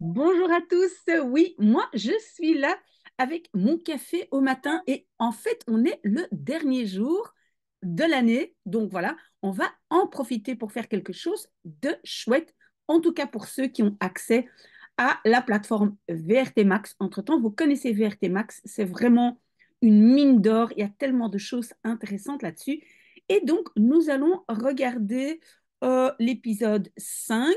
Bonjour à tous. Oui, moi, je suis là avec mon café au matin. Et en fait, on est le dernier jour de l'année. Donc voilà, on va en profiter pour faire quelque chose de chouette. En tout cas, pour ceux qui ont accès à la plateforme VRT Max. Entre-temps, vous connaissez VRT Max. C'est vraiment une mine d'or. Il y a tellement de choses intéressantes là-dessus. Et donc, nous allons regarder euh, l'épisode 5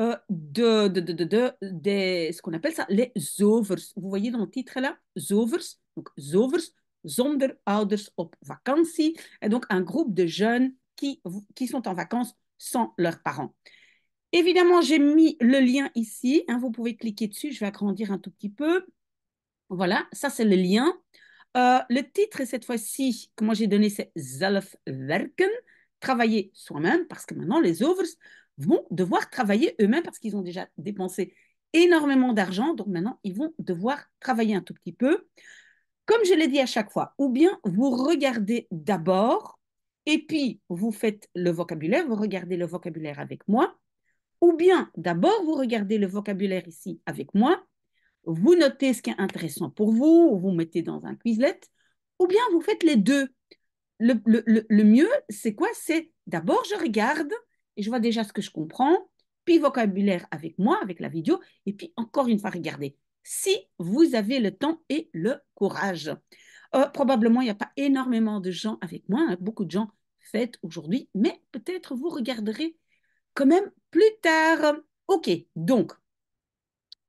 euh, de, de, de, de, ce qu'on appelle ça les zovers. Vous voyez dans le titre là, zovers, donc zovers, zonder ouders op vakantie, et donc un groupe de jeunes qui, qui sont en vacances sans leurs parents. Évidemment, j'ai mis le lien ici, hein, vous pouvez cliquer dessus, je vais agrandir un tout petit peu. Voilà, ça c'est le lien. Euh, le titre cette fois-ci que moi j'ai donné c'est Zelfwerken, travailler soi-même, parce que maintenant les overs, vont devoir travailler eux-mêmes parce qu'ils ont déjà dépensé énormément d'argent, donc maintenant ils vont devoir travailler un tout petit peu. Comme je l'ai dit à chaque fois, ou bien vous regardez d'abord et puis vous faites le vocabulaire, vous regardez le vocabulaire avec moi, ou bien d'abord vous regardez le vocabulaire ici avec moi, vous notez ce qui est intéressant pour vous, vous mettez dans un Quizlet, ou bien vous faites les deux. Le, le, mieux, c'est quoi C'est d'abord je regarde, et je vois déjà ce que je comprends, puis vocabulaire avec moi, avec la vidéo, et puis encore une fois, regardez, si vous avez le temps et le courage. Euh, probablement, il n'y a pas énormément de gens avec moi, hein. beaucoup de gens fêtent aujourd'hui, mais peut-être vous regarderez quand même plus tard. Ok, donc,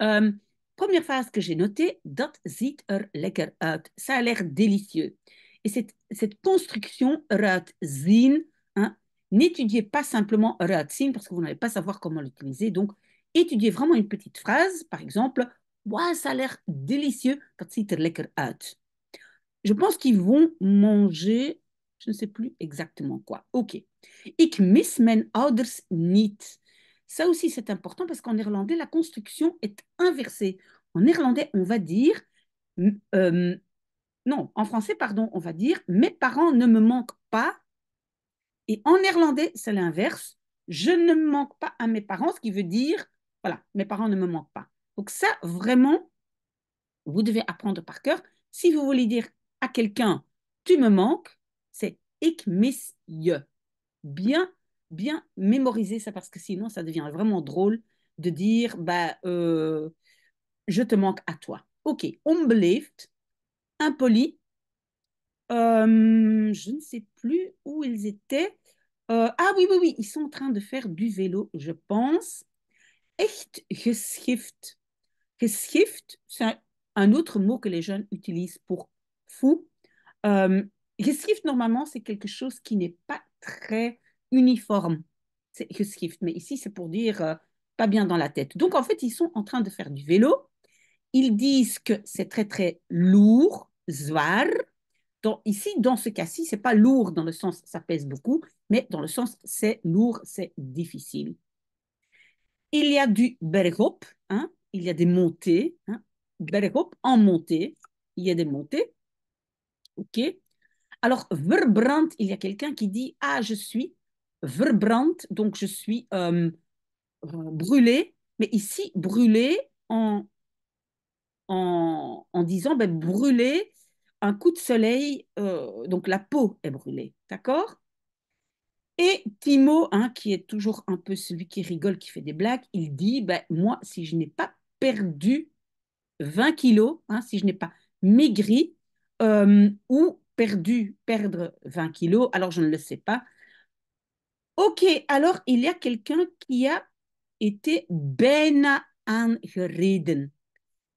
euh, première phrase que j'ai notée, dat ziet er lecker uit. Ça a l'air délicieux. Et cette, cette construction, rat N'étudiez pas simplement Ratzim parce que vous n'allez pas savoir comment l'utiliser. Donc, étudiez vraiment une petite phrase, par exemple, ça a l'air délicieux quand c'est lecker Je pense qu'ils vont manger, je ne sais plus exactement quoi. Ok. Ik miss my ouders niet. Ça aussi, c'est important parce qu'en irlandais la construction est inversée. En néerlandais, on va dire, euh, non, en français, pardon, on va dire, mes parents ne me manquent pas et en néerlandais, c'est l'inverse. Je ne manque pas à mes parents, ce qui veut dire, voilà, mes parents ne me manquent pas. Donc ça, vraiment, vous devez apprendre par cœur. Si vous voulez dire à quelqu'un, tu me manques, c'est ik mis je. Bien, bien mémoriser ça parce que sinon, ça devient vraiment drôle de dire, bah, euh, je te manque à toi. Ok, onbeleefd, impoli, euh, je ne sais plus où ils étaient. Euh, ah oui, oui, oui, ils sont en train de faire du vélo, je pense. Echt geschift. Geschift, c'est un, autre mot que les jeunes utilisent pour fou. Euh, geschift, normalement, c'est quelque chose qui n'est pas très uniforme. C'est geschift, mais ici, c'est pour dire pas bien dans la tête. Donc, en fait, ils sont en train de faire du vélo. Ils disent que c'est très, très lourd, zwaar ici, dans ce cas-ci, c'est pas lourd dans le sens ça pèse beaucoup, mais dans le sens c'est lourd, c'est difficile. Il y a du berghop, hein, il y a des montées, hein, en montée, il y a des montées, ok. Alors verbrand, il y a quelqu'un qui dit ah je suis verbrand, donc je suis euh, euh, brûlé, mais ici brûlé en disant ben, brûlé, un coup de soleil, euh, donc la peau est brûlée, d'accord Et Timo, hein, qui est toujours un peu celui qui rigole, qui fait des blagues, il dit, ben, moi, si je n'ai pas perdu 20 kilos, hein, si je n'ai pas maigri euh, ou perdu, perdre 20 kilos, alors je ne le sais pas. Ok, alors il y a quelqu'un qui a été ben aangereden,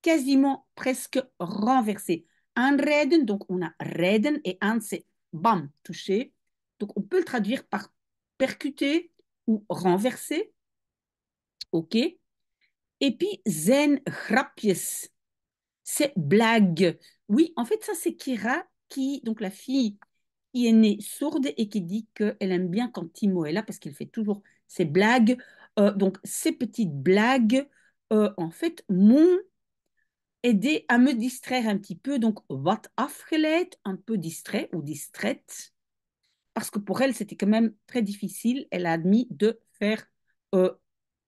quasiment presque renversé. Anreden, donc on a reden et un, c'est bam, touché. Donc on peut le traduire par percuter ou renverser. OK Et puis zen grapjes, c'est blague. Oui, en fait, ça c'est Kira qui, donc la fille qui est née sourde et qui dit qu'elle aime bien quand Timo est là parce qu'il fait toujours ses blagues. Euh, donc ces petites blagues, euh, en fait, mon aider à me distraire un petit peu. Donc, wat afgeleid, un peu distrait ou distraite, parce que pour elle, c'était quand même très difficile. Elle a admis de faire, euh,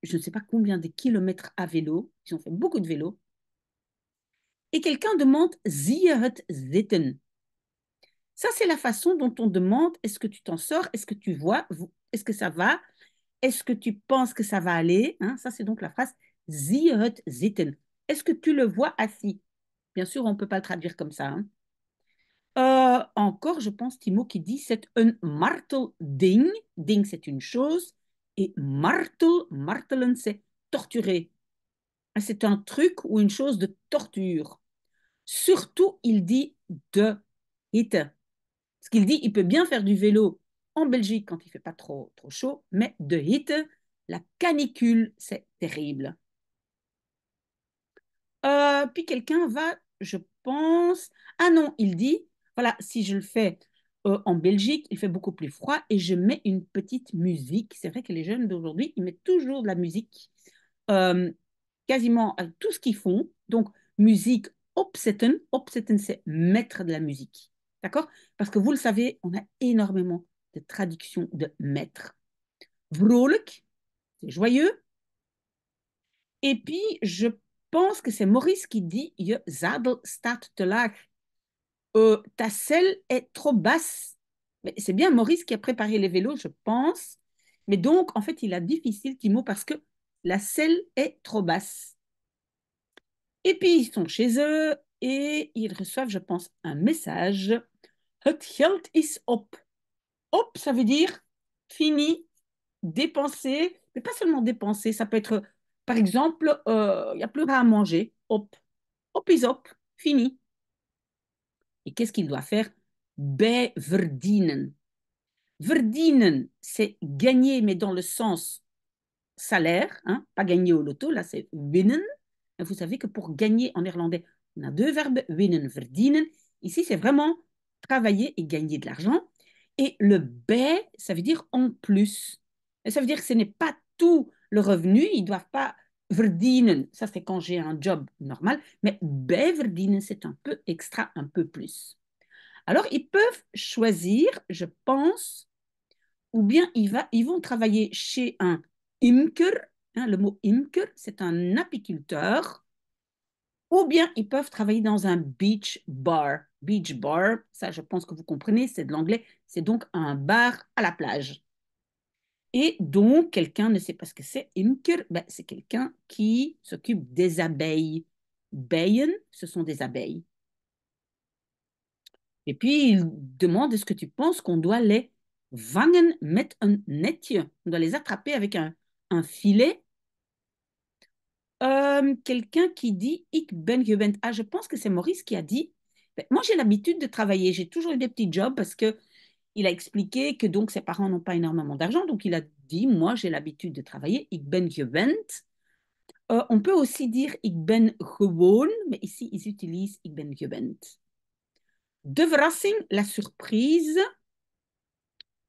je ne sais pas combien de kilomètres à vélo. Ils ont fait beaucoup de vélo. Et quelqu'un demande het zitten. Ça, c'est la façon dont on demande est-ce que tu t'en sors Est-ce que tu vois Est-ce que ça va Est-ce que tu penses que ça va aller hein, Ça, c'est donc la phrase het zitten est-ce que tu le vois assis Bien sûr, on ne peut pas le traduire comme ça. Hein. Euh, encore, je pense, Timo qui dit c'est un martel Ding, Ding », c'est une chose. Et martel, martelen, c'est torturer. C'est un truc ou une chose de torture. Surtout, il dit de hit ». Ce qu'il dit, il peut bien faire du vélo en Belgique quand il ne fait pas trop, trop chaud, mais de hit », la canicule, c'est terrible. Puis quelqu'un va, je pense, ah non, il dit, voilà, si je le fais euh, en Belgique, il fait beaucoup plus froid et je mets une petite musique. C'est vrai que les jeunes d'aujourd'hui, ils mettent toujours de la musique, euh, quasiment à tout ce qu'ils font. Donc, musique opzetten. Opzetten, c'est mettre de la musique. D'accord Parce que vous le savez, on a énormément de traductions de mettre. Vrolijk, c'est joyeux. Et puis, je pense que c'est Maurice qui dit Je zadel start te laag. Euh, ta selle est trop basse. Mais c'est bien Maurice qui a préparé les vélos, je pense. Mais donc, en fait, il a difficile, Timo, parce que la selle est trop basse. Et puis, ils sont chez eux et ils reçoivent, je pense, un message. Het geld is op. Op, ça veut dire fini, dépenser, mais pas seulement dépenser, ça peut être par exemple, il euh, n'y a plus rien à manger. Hop, hop is hop, fini. Et qu'est-ce qu'il doit faire Be verdienen. Verdienen, c'est gagner, mais dans le sens salaire, hein, pas gagner au loto, là c'est winnen. Vous savez que pour gagner en néerlandais, on a deux verbes, winnen, verdienen. Ici, c'est vraiment travailler et gagner de l'argent. Et le be, ça veut dire en plus. ça veut dire que ce n'est pas tout le revenu, ils ne doivent pas verdienen. Ça, c'est quand j'ai un job normal, mais beverdienen, c'est un peu extra, un peu plus. Alors, ils peuvent choisir, je pense, ou bien ils, vont travailler chez un imker, hein, le mot imker, c'est un apiculteur, ou bien ils peuvent travailler dans un beach bar. Beach bar, ça je pense que vous comprenez, c'est de l'anglais, c'est donc un bar à la plage. Et donc, quelqu'un ne sait pas ce que c'est. Imker, ben, c'est quelqu'un qui s'occupe des abeilles. Beyen, ce sont des abeilles. Et puis, il demande est-ce que tu penses qu'on doit les vangen mettre un netje On doit les attraper avec un, filet. Euh, quelqu'un qui dit ik ben Ah, je pense que c'est Maurice qui a dit ben, Moi, j'ai l'habitude de travailler. J'ai toujours eu des petits jobs parce que il a expliqué que donc ses parents n'ont pas énormément d'argent, donc il a dit Moi, j'ai l'habitude de travailler, ik ben gewend. Euh, on peut aussi dire ik ben gewoon, mais ici ils utilisent ik ben gewend. De la surprise,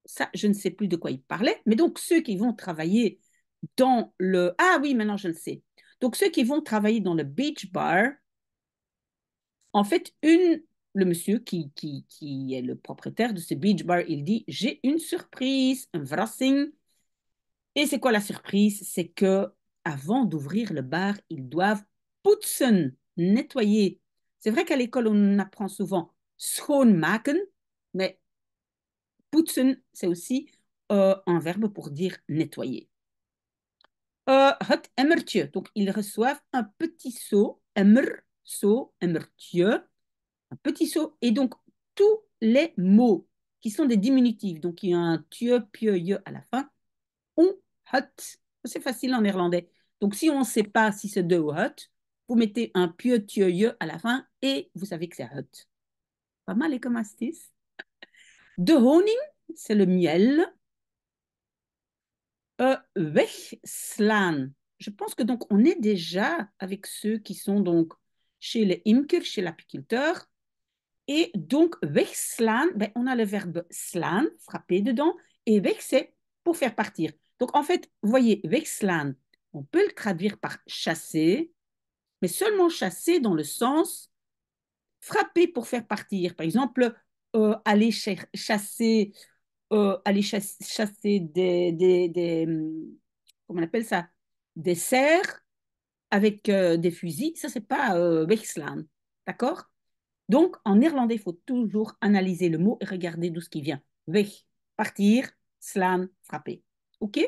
ça je ne sais plus de quoi il parlait, mais donc ceux qui vont travailler dans le. Ah oui, maintenant je le sais. Donc ceux qui vont travailler dans le beach bar, en fait, une le monsieur qui, qui, est le propriétaire de ce beach bar, il dit J'ai une surprise, un vrassing. Et c'est quoi la surprise C'est que avant d'ouvrir le bar, ils doivent putzen nettoyer. C'est vrai qu'à l'école, on apprend souvent schoonmaken, mais putzen c'est aussi euh, un verbe pour dire nettoyer. Het euh, emmertje. donc ils reçoivent un petit seau, emmer, seau, emmertje, petit saut. Et donc, tous les mots qui sont des diminutifs, donc il y a un tue, pieu, yeu » à la fin, ont hut », C'est facile en néerlandais. Donc, si on ne sait pas si c'est de ou hut », vous mettez un pieu, tue, yeu » à la fin et vous savez que c'est hut ». Pas mal, les comastis. De honing, c'est le miel. Euh, slan », Je pense que donc on est déjà avec ceux qui sont donc chez les imker, chez l'apiculteur. Et donc, wegslaan, ben, on a le verbe slaan, frapper dedans, et vexer pour faire partir. Donc, en fait, vous voyez, wegslaan, on peut le traduire par chasser, mais seulement chasser dans le sens frapper pour faire partir. Par exemple, euh, aller chasser, euh, aller chasser des, des, hmm, comment on appelle ça, des cerfs avec euh, des fusils, ça, c'est pas wegslaan, d'accord donc, en néerlandais, il faut toujours analyser le mot et regarder d'où ce qui vient. Weg, partir, slaan, frapper. OK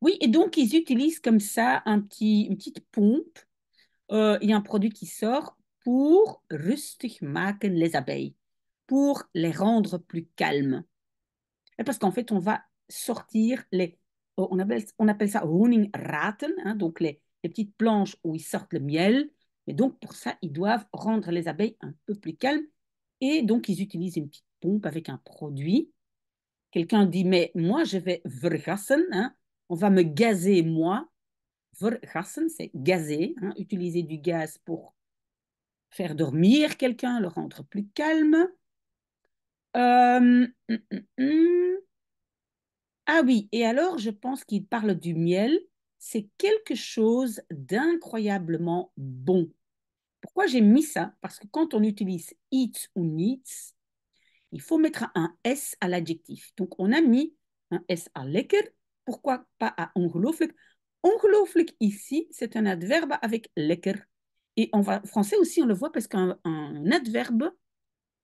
Oui, et donc, ils utilisent comme ça un petit, une petite pompe. Il y a un produit qui sort pour rustig maken les abeilles, pour les rendre plus calmes. Et parce qu'en fait, on va sortir les. On appelle, ça honingraten, hein, donc les, les petites planches où ils sortent le miel. Mais donc, pour ça, ils doivent rendre les abeilles un peu plus calmes. Et donc, ils utilisent une petite pompe avec un produit. Quelqu'un dit, mais moi, je vais vergassen, hein. on va me gazer, moi. Vergassen, c'est gazer, hein. utiliser du gaz pour faire dormir quelqu'un, le rendre plus calme. Euh, hum, hum, hum. Ah oui, et alors, je pense qu'il parle du miel c'est quelque chose d'incroyablement bon. Pourquoi j'ai mis ça Parce que quand on utilise it ou needs, il faut mettre un S à l'adjectif. Donc, on a mis un S à lekker. Pourquoi pas à ongelooflijk Ongelooflijk ici, c'est un adverbe avec lekker. Et en français aussi, on le voit parce qu'un adverbe,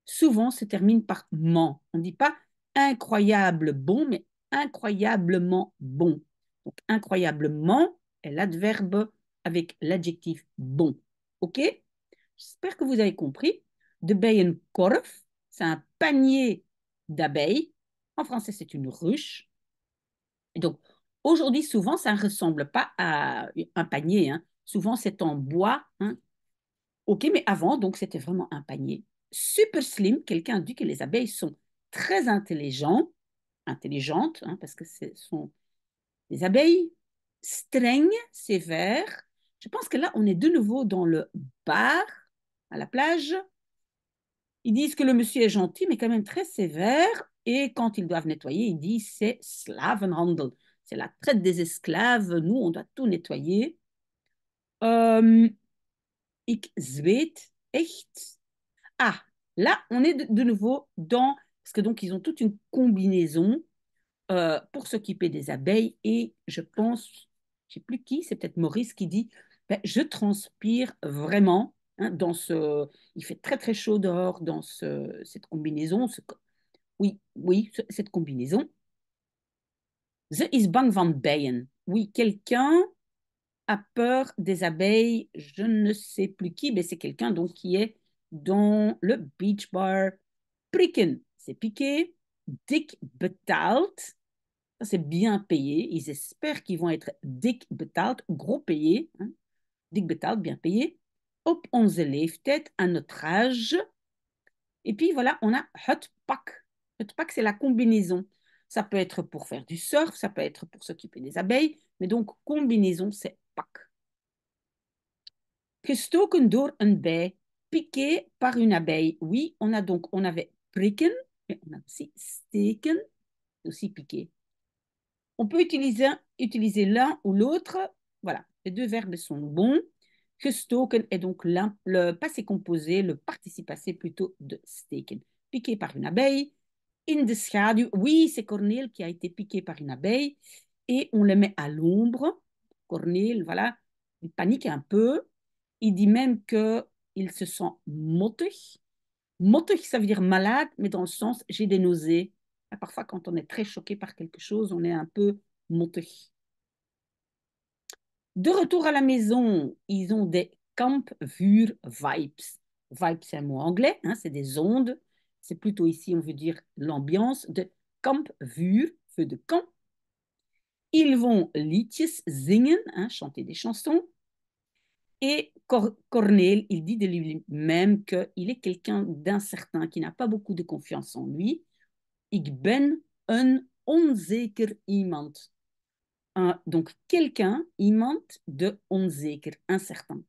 souvent, se termine par ment. On ne dit pas incroyable bon, mais incroyablement bon. Donc, incroyablement est l'adverbe avec l'adjectif bon. OK J'espère que vous avez compris. De Korf, c'est un panier d'abeilles. En français, c'est une ruche. donc, aujourd'hui, souvent, ça ne ressemble pas à un panier. Hein. Souvent, c'est en bois. Hein. OK, mais avant, donc, c'était vraiment un panier. Super slim, quelqu'un a dit que les abeilles sont très intelligentes, intelligentes, hein, parce que ce sont les abeilles streng, sévère. Je pense que là, on est de nouveau dans le bar, à la plage. Ils disent que le monsieur est gentil, mais quand même très sévère. Et quand ils doivent nettoyer, ils disent c'est slavenhandel. C'est la traite des esclaves. Nous, on doit tout nettoyer. Euh, ik zweet echt. Ah, là, on est de, de nouveau dans. Parce que donc, ils ont toute une combinaison euh, pour s'occuper des abeilles. Et je pense, je ne sais plus qui, c'est peut-être Maurice qui dit, ben, je transpire vraiment hein, dans ce... Il fait très très chaud dehors dans ce, cette combinaison. oui, oui, cette combinaison. The Isbang van Beyen Oui, quelqu'un a peur des abeilles, je ne sais plus qui, mais c'est quelqu'un donc qui est dans le beach bar Pricken, C'est piqué dik betaald. C'est bien payé. Ils espèrent qu'ils vont être Dick betaald, gros payé. Hein? Dik betaald, bien payé. Op onze leeftijd, à notre âge. Et puis voilà, on a hot pack. Hot pack, c'est la combinaison. Ça peut être pour faire du surf, ça peut être pour s'occuper des abeilles. Mais donc, combinaison, c'est pack. Gestoken door een bij, piqué par une abeille. Oui, on a donc, on avait pricken on a aussi aussi piqué. On peut utiliser, l'un ou l'autre. Voilà, les deux verbes sont bons. Gestoken est donc le passé composé, le participe passé plutôt de steken. Piqué par une abeille. In the schaduw, oui, c'est Cornel qui a été piqué par une abeille. Et on le met à l'ombre. Cornel, voilà, il panique un peu. Il dit même que se sent mottig » qui ça veut dire malade, mais dans le sens j'ai des nausées. Ah, parfois, quand on est très choqué par quelque chose, on est un peu monté. De retour à la maison, ils ont des Kampvuur Vibes. Vibes, c'est un mot anglais, hein, c'est des ondes. C'est plutôt ici, on veut dire l'ambiance de Kampvuur, feu de camp. Ils vont liedjes zingen, hein, chanter des chansons. Et Cornel, il dit de lui-même qu'il est quelqu'un d'incertain, qui n'a pas beaucoup de confiance en lui. Ik ben un onzeker iemand. donc quelqu'un, iemand de onzeker, incertain.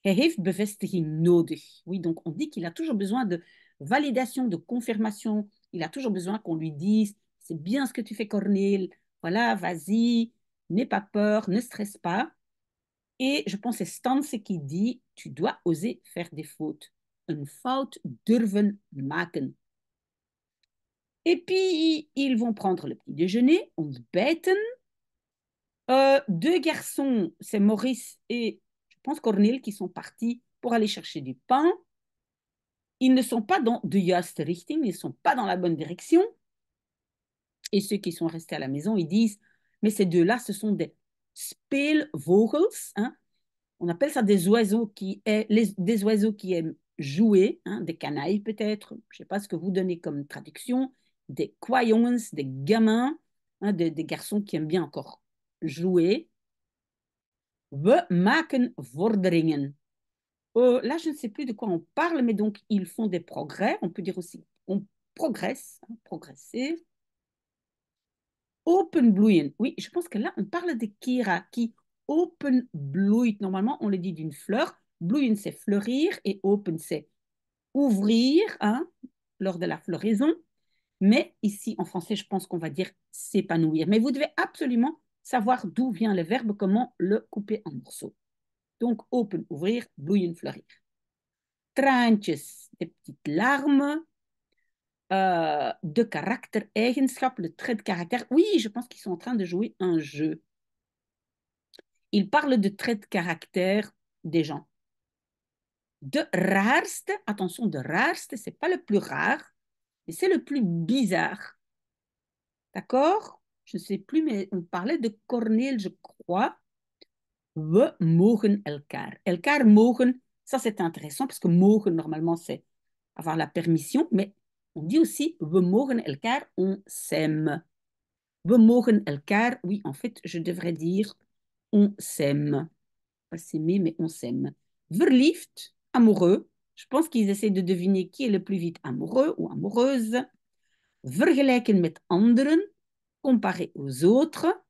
Hij heeft bevestiging nodig. Oui, donc on dit qu'il a toujours besoin de validation, de confirmation. Il a toujours besoin qu'on lui dise c'est bien ce que tu fais, Cornel. Voilà, vas-y, n'aie pas peur, ne stresse pas. Et je pense que c'est Stanse qui dit, tu dois oser faire des fautes. Une faute durven maken. Et puis, ils vont prendre le petit déjeuner, on se bête. Euh, deux garçons, c'est Maurice et je pense Cornel, qui sont partis pour aller chercher du pain. Ils ne sont pas dans de richting, ils ne sont pas dans la bonne direction. Et ceux qui sont restés à la maison, ils disent, mais ces deux-là, ce sont des Hein. On appelle ça des oiseaux qui, des oiseaux qui aiment jouer, hein, des canailles peut-être, je ne sais pas ce que vous donnez comme traduction, des croyants, des gamins, hein, des, garçons qui aiment bien encore jouer. We maken vorderingen. Euh, là, je ne sais plus de quoi on parle, mais donc ils font des progrès. On peut dire aussi, on progresse, progresser. « openbloeien. Oui, je pense que là, on parle de Kira qui « openbloeit. Normalement, on le dit d'une fleur. Bloeien, c'est fleurir et open, c'est ouvrir hein, lors de la floraison. Mais ici, en français, je pense qu'on va dire s'épanouir. Mais vous devez absolument savoir d'où vient le verbe, comment le couper en morceaux. Donc, open, ouvrir, bloeien, fleurir. Tranches, des petites larmes. Euh, de caractère, le trait de caractère. Oui, je pense qu'ils sont en train de jouer un jeu. Ils parlent de trait de caractère des gens. De rarste, attention, de ce c'est pas le plus rare, mais c'est le plus bizarre. D'accord Je ne sais plus, mais on parlait de Cornel, je crois. We mogen elkaar. Elkaar mogen, ça c'est intéressant parce que mogen, normalement, c'est avoir la permission, mais on dit aussi we mogen elkaar, on s'aime. We mogen elkaar, oui, en fait, je devrais dire on s'aime. Pas s'aimer, mais on s'aime. Verliefd, amoureux. Je pense qu'ils essaient de deviner qui est le plus vite amoureux ou amoureuse. Vergelijken met anderen, comparer aux autres.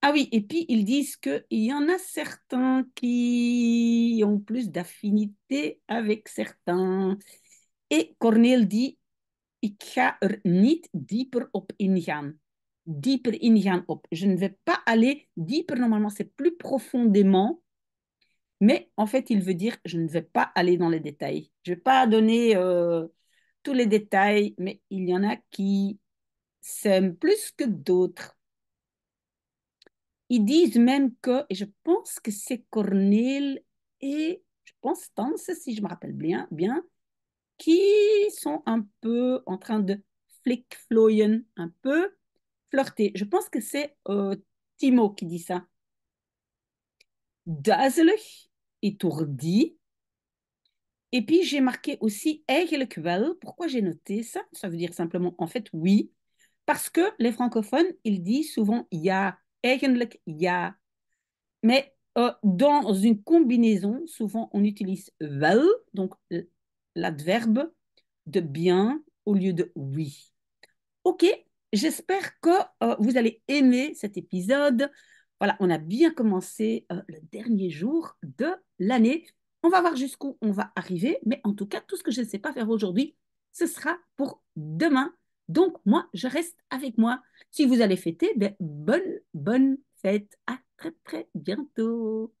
Ah oui, et puis ils disent qu'il y en a certains qui ont plus d'affinité avec certains. Et Cornel dit « ik ga er niet dieper op Dieper op. Je ne vais pas aller dieper, normalement c'est plus profondément. Mais en fait, il veut dire, je ne vais pas aller dans les détails. Je ne vais pas donner euh, tous les détails, mais il y en a qui s'aiment plus que d'autres. Ils disent même que, et je pense que c'est Cornel et, je pense, Tance, si je me rappelle bien, bien qui sont un peu en train de flick-floyen, un peu flirter. Je pense que c'est euh, Timo qui dit ça. Dazelig, étourdi. Et puis j'ai marqué aussi eigenlijk wel. Pourquoi j'ai noté ça Ça veut dire simplement en fait oui. Parce que les francophones, ils disent souvent ja, eigenlijk ja. Mais euh, dans une combinaison, souvent on utilise wel, donc l'adverbe de bien au lieu de oui. Ok, j'espère que euh, vous allez aimer cet épisode. Voilà, on a bien commencé euh, le dernier jour de l'année. On va voir jusqu'où on va arriver, mais en tout cas, tout ce que je ne sais pas faire aujourd'hui, ce sera pour demain. Donc, moi, je reste avec moi. Si vous allez fêter, ben, bonne, bonne fête. À très, très bientôt.